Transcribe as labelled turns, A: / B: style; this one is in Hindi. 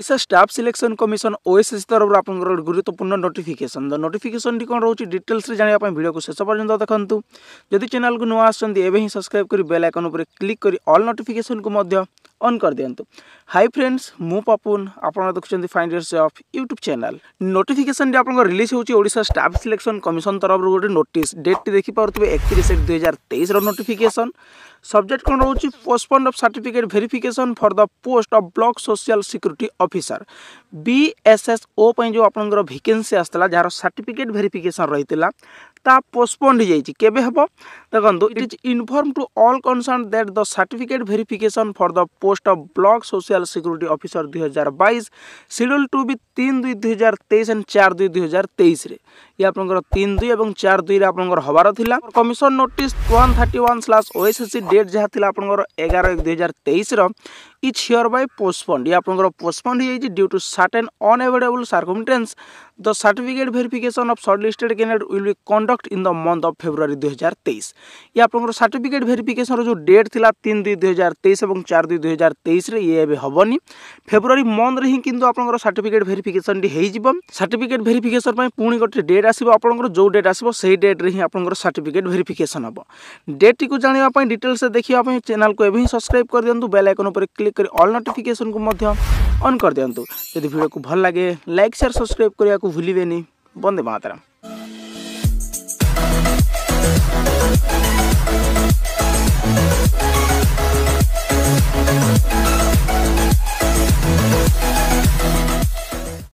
A: Odisha staff selection commission OSSC ତରଫରୁ ଆପଣଙ୍କର ଗୁରୁତ୍ୱପୂର୍ଣ୍ଣ ନୋଟିଫିକେସନ୍ ଦ ନୋଟିଫିକେସନ୍ଟି କ'ଣ ରହୁଛି ଡିଟେଲ୍ସରେ ଜାଣିବା ପାଇଁ ଭିଡ଼ିଓକୁ ଶେଷ ପର୍ଯ୍ୟନ୍ତ ଦେଖନ୍ତୁ ଯଦି ଚ୍ୟାନେଲକୁ ନୂଆ ଆସୁଛନ୍ତି ଏବେ ହିଁ ସବସ୍କ୍ରାଇବ୍ କରି ବେଲ୍ ଆଇକନ୍ ଉପରେ କ୍ଲିକ୍ କରି ଅଲ୍ ନୋଟିଫିକେସନ୍କୁ ମଧ୍ୟ अन कर दिंतु हाई फ्रेंड्स मुपुन आपड़ देखुं find of YouTube channel notification आप रिलीज होशा स्टाफ सिलेक्शन कमिशन तरफ गोटे नोट डेट देखिपे एक दुई हजार तेईस नोटिफिकेसन सब्जेक्ट कौन रोच postponed of certificate verification for the post of block social security officer B S S O जो आपके आसाला जार सार्टिफिकेट भेरीफिकेसन रही ता पोस्टपोन हो जाए के देखो it is inform to all concern that the certificate verification for the post of block social security officer दुई हजार बैस सिड्यूल टू भी तीन दुई दुई हजार तेईस एंड चार दुई दुई हजार तेईस ये आपंकर तीन दुई और चार दुई आपंकर हबार commission note one thirty one slash OSSC date जहाँ थी आपंकर एगार एक दुई हजार तेईस इज हियर बै पोस्टपोन्ड ये आपंकर पोस्टपोन्ड हो due to certain unavoidable circumstance the certificate verification of shortlisted will be conduct in the month of February दुई हजार तेईस ये आपंकर सर्टिफिकेट भेरिफिकेसन जो डेट थी तीन दुई दुई हजार तेईस और चार दुई दुई हजार तेईस ये एवं हेनी फेब्रुआरी मंथ हिं कि आप सर्टिफिकेट भेरिफिकेसन टी हो सर्टिफिकेट भेरिफिकेसन पुणी गोटे डेट আসব আপনার যে ডেট আসব সেই ডেট্রে হি আপনার সার্টিফিকেট ভেরিফিকেসন হব ডেট্টি জাঁয়া ডিটেলস দেখা চ্যানেল এবে হি সবসক্রাইব করে দিও বেল আইকন উপরে ক্লিক করে অল নোটিফিকেসন অন করে দিও যদি ভিডিও ভাল লাগে লাইক সেয়ার সবসক্রাইব করা ভুলবেনি বন্দে মাতারাম